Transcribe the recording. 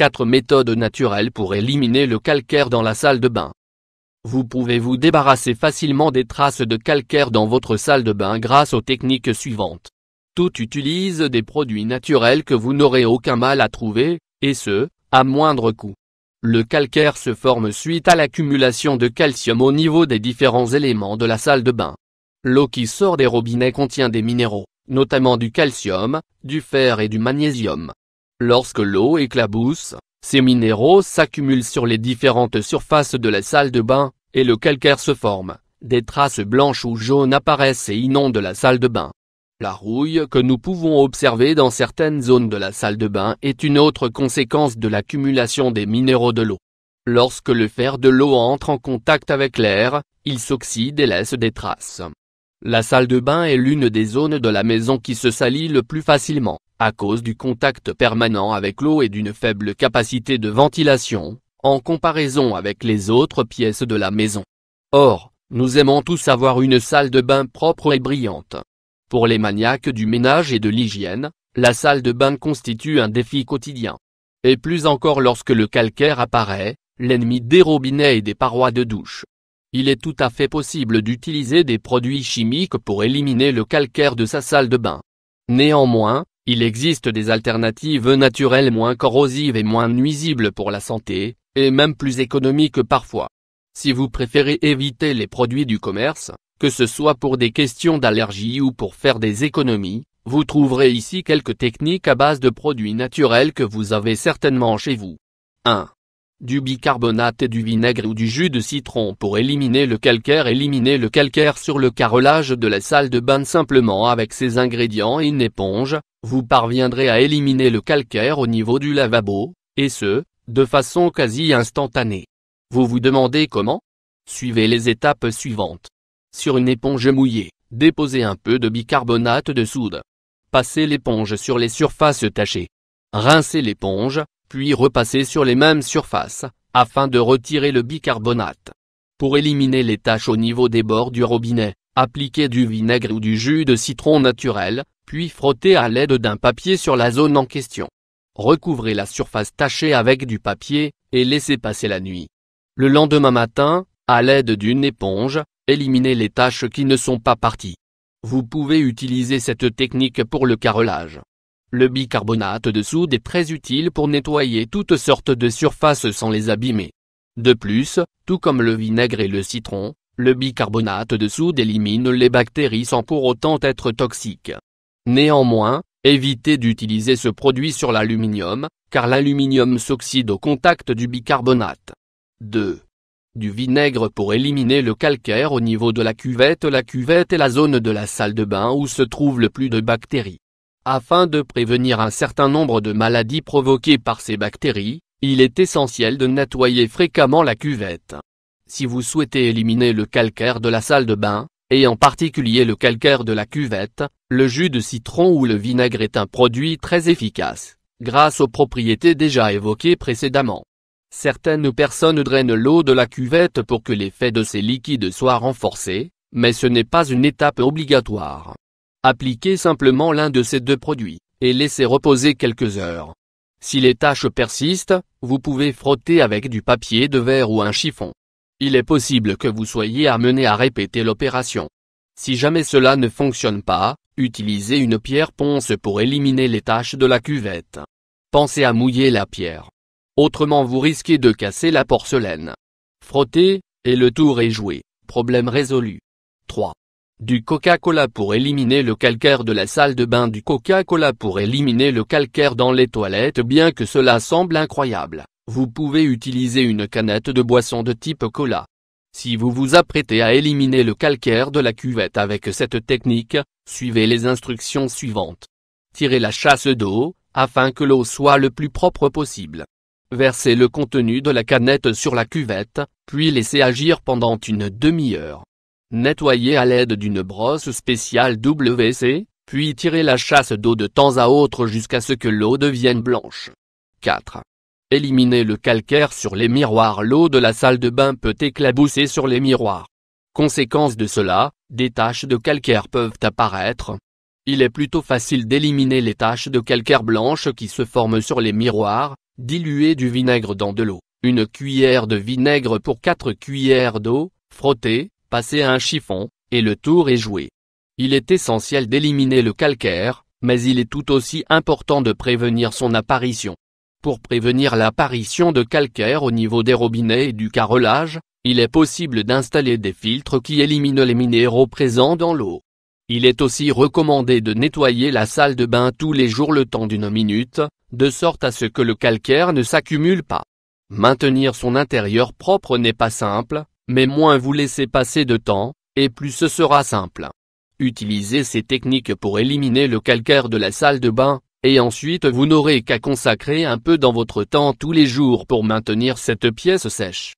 4 méthodes naturelles pour éliminer le calcaire dans la salle de bain. Vous pouvez vous débarrasser facilement des traces de calcaire dans votre salle de bain grâce aux techniques suivantes. Tout utilise des produits naturels que vous n'aurez aucun mal à trouver, et ce, à moindre coût. Le calcaire se forme suite à l'accumulation de calcium au niveau des différents éléments de la salle de bain. L'eau qui sort des robinets contient des minéraux, notamment du calcium, du fer et du magnésium. Lorsque l'eau éclabousse, ces minéraux s'accumulent sur les différentes surfaces de la salle de bain, et le calcaire se forme. Des traces blanches ou jaunes apparaissent et inondent la salle de bain. La rouille que nous pouvons observer dans certaines zones de la salle de bain est une autre conséquence de l'accumulation des minéraux de l'eau. Lorsque le fer de l'eau entre en contact avec l'air, il s'oxyde et laisse des traces. La salle de bain est l'une des zones de la maison qui se salit le plus facilement à cause du contact permanent avec l'eau et d'une faible capacité de ventilation, en comparaison avec les autres pièces de la maison. Or, nous aimons tous avoir une salle de bain propre et brillante. Pour les maniaques du ménage et de l'hygiène, la salle de bain constitue un défi quotidien. Et plus encore lorsque le calcaire apparaît, l'ennemi des robinets et des parois de douche. Il est tout à fait possible d'utiliser des produits chimiques pour éliminer le calcaire de sa salle de bain. Néanmoins, il existe des alternatives naturelles moins corrosives et moins nuisibles pour la santé, et même plus économiques parfois. Si vous préférez éviter les produits du commerce, que ce soit pour des questions d'allergie ou pour faire des économies, vous trouverez ici quelques techniques à base de produits naturels que vous avez certainement chez vous. 1. Du bicarbonate et du vinaigre ou du jus de citron pour éliminer le calcaire Éliminer le calcaire sur le carrelage de la salle de bain simplement avec ses ingrédients et une éponge, vous parviendrez à éliminer le calcaire au niveau du lavabo, et ce, de façon quasi instantanée. Vous vous demandez comment Suivez les étapes suivantes. Sur une éponge mouillée, déposez un peu de bicarbonate de soude. Passez l'éponge sur les surfaces tachées. Rincez l'éponge, puis repassez sur les mêmes surfaces, afin de retirer le bicarbonate. Pour éliminer les taches au niveau des bords du robinet, Appliquez du vinaigre ou du jus de citron naturel, puis frottez à l'aide d'un papier sur la zone en question. Recouvrez la surface tachée avec du papier, et laissez passer la nuit. Le lendemain matin, à l'aide d'une éponge, éliminez les taches qui ne sont pas parties. Vous pouvez utiliser cette technique pour le carrelage. Le bicarbonate de soude est très utile pour nettoyer toutes sortes de surfaces sans les abîmer. De plus, tout comme le vinaigre et le citron, le bicarbonate de soude élimine les bactéries sans pour autant être toxique. Néanmoins, évitez d'utiliser ce produit sur l'aluminium, car l'aluminium s'oxyde au contact du bicarbonate. 2. Du vinaigre pour éliminer le calcaire au niveau de la cuvette. La cuvette est la zone de la salle de bain où se trouvent le plus de bactéries. Afin de prévenir un certain nombre de maladies provoquées par ces bactéries, il est essentiel de nettoyer fréquemment la cuvette. Si vous souhaitez éliminer le calcaire de la salle de bain, et en particulier le calcaire de la cuvette, le jus de citron ou le vinaigre est un produit très efficace, grâce aux propriétés déjà évoquées précédemment. Certaines personnes drainent l'eau de la cuvette pour que l'effet de ces liquides soit renforcé, mais ce n'est pas une étape obligatoire. Appliquez simplement l'un de ces deux produits, et laissez reposer quelques heures. Si les taches persistent, vous pouvez frotter avec du papier de verre ou un chiffon. Il est possible que vous soyez amené à répéter l'opération. Si jamais cela ne fonctionne pas, utilisez une pierre ponce pour éliminer les taches de la cuvette. Pensez à mouiller la pierre. Autrement vous risquez de casser la porcelaine. Frottez, et le tour est joué, problème résolu. 3. Du Coca-Cola pour éliminer le calcaire de la salle de bain Du Coca-Cola pour éliminer le calcaire dans les toilettes bien que cela semble incroyable. Vous pouvez utiliser une canette de boisson de type cola. Si vous vous apprêtez à éliminer le calcaire de la cuvette avec cette technique, suivez les instructions suivantes. Tirez la chasse d'eau, afin que l'eau soit le plus propre possible. Versez le contenu de la canette sur la cuvette, puis laissez agir pendant une demi-heure. Nettoyez à l'aide d'une brosse spéciale WC, puis tirez la chasse d'eau de temps à autre jusqu'à ce que l'eau devienne blanche. 4. Éliminer le calcaire sur les miroirs L'eau de la salle de bain peut éclabousser sur les miroirs. Conséquence de cela, des taches de calcaire peuvent apparaître. Il est plutôt facile d'éliminer les taches de calcaire blanche qui se forment sur les miroirs, diluer du vinaigre dans de l'eau, une cuillère de vinaigre pour 4 cuillères d'eau, frotter, passer un chiffon, et le tour est joué. Il est essentiel d'éliminer le calcaire, mais il est tout aussi important de prévenir son apparition. Pour prévenir l'apparition de calcaire au niveau des robinets et du carrelage, il est possible d'installer des filtres qui éliminent les minéraux présents dans l'eau. Il est aussi recommandé de nettoyer la salle de bain tous les jours le temps d'une minute, de sorte à ce que le calcaire ne s'accumule pas. Maintenir son intérieur propre n'est pas simple, mais moins vous laissez passer de temps, et plus ce sera simple. Utilisez ces techniques pour éliminer le calcaire de la salle de bain, et ensuite vous n'aurez qu'à consacrer un peu dans votre temps tous les jours pour maintenir cette pièce sèche.